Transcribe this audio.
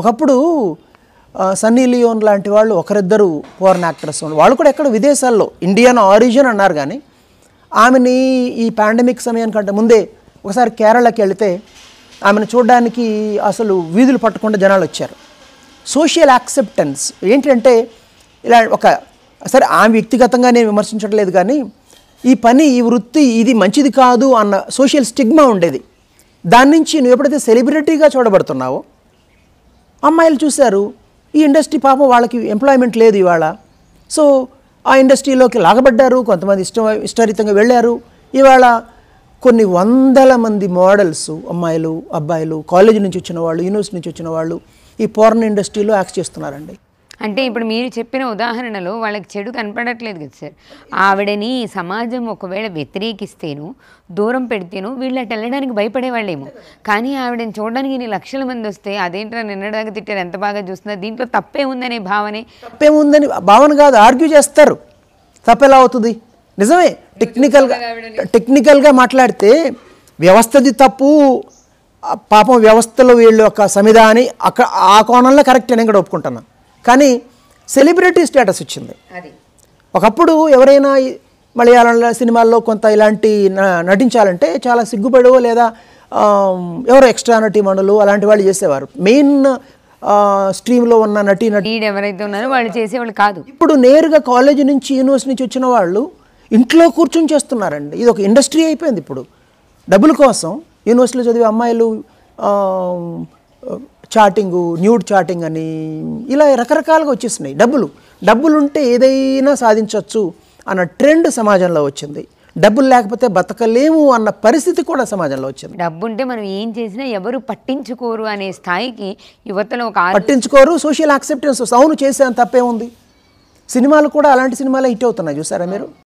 ఒకప్పుడు Sunny Leone లాంటి వాళ్ళు ఒకరిద్దరు ఫోరెన్ యాక్టర్స్ వాళ్ళు కూడా ఎక్కడ విదేశాల్లో ఇండియన్ ఆరిజిన్ అన్నారు కానీ ఆమెని ఈ పాండమిక్ కంటే ముందే ఒకసారి కేరళకి వెళితే ఆమెను చూడడానికి అసలు వీధులు పట్టకుండా జనాలు వచ్చారు సోషల్ యాక్సెప్టెన్స్ ఏంటంటే ఇలా ఒక సరే ఆమె వ్యక్తిగతంగా నేను విమర్శించట్లేదు కానీ ఈ పని ఈ వృత్తి ఇది మంచిది కాదు అన్న సోషల్ స్టిగ్మా ఉండేది దాని నుంచి నువ్వు ఎప్పుడైతే సెలబ్రిటీగా చూడబడుతున్నావో అమ్మాయిలు చూశారు ఈ ఇండస్ట్రీ పాపం వాళ్ళకి ఎంప్లాయ్మెంట్ లేదు ఇవాళ సో ఆ ఇండస్ట్రీలోకి లాగబడ్డారు కొంతమంది ఇష్ట ఇష్టరితంగా వెళ్ళారు ఇవాళ కొన్ని వందల మంది మోడల్స్ అమ్మాయిలు అబ్బాయిలు కాలేజీ నుంచి వచ్చిన వాళ్ళు యూనివర్సిటీ నుంచి వచ్చిన వాళ్ళు ఈ పోర్న్ ఇండస్ట్రీలో యాక్ట్ చేస్తున్నారండి అంటే ఇప్పుడు మీరు చెప్పిన ఉదాహరణలో వాళ్ళకి చెడు కనపడట్లేదు కదా సార్ ఆవిడని సమాజం ఒకవేళ వ్యతిరేకిస్తేను దూరం పెడితేను వీళ్ళు అటు వెళ్ళడానికి భయపడేవాళ్ళేమో కానీ ఆవిడని చూడడానికి ఇన్ని లక్షల మంది వస్తే అదేంట్రా నిన్నదాకా తిట్టారు ఎంత బాగా చూస్తున్నా దీంట్లో తప్పే ఉందనే భావనే తప్పే ఉందని భావన కాదు ఆర్గ్యూ చేస్తారు తప్పెలా అవుతుంది నిజమే టెక్నికల్గా టెక్నికల్గా మాట్లాడితే వ్యవస్థది తప్పు పాపం వ్యవస్థలో వీళ్ళు యొక్క సమిధా అని అక్కడ ఆ కోణంలో కరెక్ట్ నేను కూడా ఒప్పుకుంటున్నాను కానీ సెలబ్రిటీ స్టేటస్ వచ్చింది ఒకప్పుడు ఎవరైనా మలయాళంలో సినిమాల్లో కొంత ఇలాంటి నటించాలంటే చాలా సిగ్గుపడు లేదా ఎవరో ఎక్స్ట్రా నటీమణులు అలాంటి వాళ్ళు చేసేవారు మెయిన్ స్ట్రీమ్లో ఉన్న నటీ నటి ఎవరైతే ఉన్నారో వాళ్ళు చేసేవాళ్ళు కాదు ఇప్పుడు నేరుగా కాలేజీ నుంచి యూనివర్సిటీ నుంచి వచ్చిన వాళ్ళు ఇంట్లో కూర్చొని చేస్తున్నారండి ఇది ఒక ఇండస్ట్రీ అయిపోయింది ఇప్పుడు డబ్బుల కోసం యూనివర్సిటీలో చదివే అమ్మాయిలు చాటింగు న్యూడ్ చాటింగ్ అని ఇలా రకరకాలుగా వచ్చేసినాయి డబ్బులు డబ్బులు ఉంటే ఏదైనా సాధించవచ్చు అన్న ట్రెండ్ సమాజంలో వచ్చింది డబ్బులు లేకపోతే బతకలేము అన్న పరిస్థితి కూడా సమాజంలో వచ్చింది డబ్బు ఉంటే మనం ఏం చేసినా ఎవరు పట్టించుకోరు అనే స్థాయికి యువతలో ఒక పట్టించుకోరు సోషల్ యాక్సెప్టెన్స్ సౌండ్ చేసే తప్పే ఉంది సినిమాలు కూడా అలాంటి సినిమాలే హిట్ అవుతున్నాయి చూసారా మీరు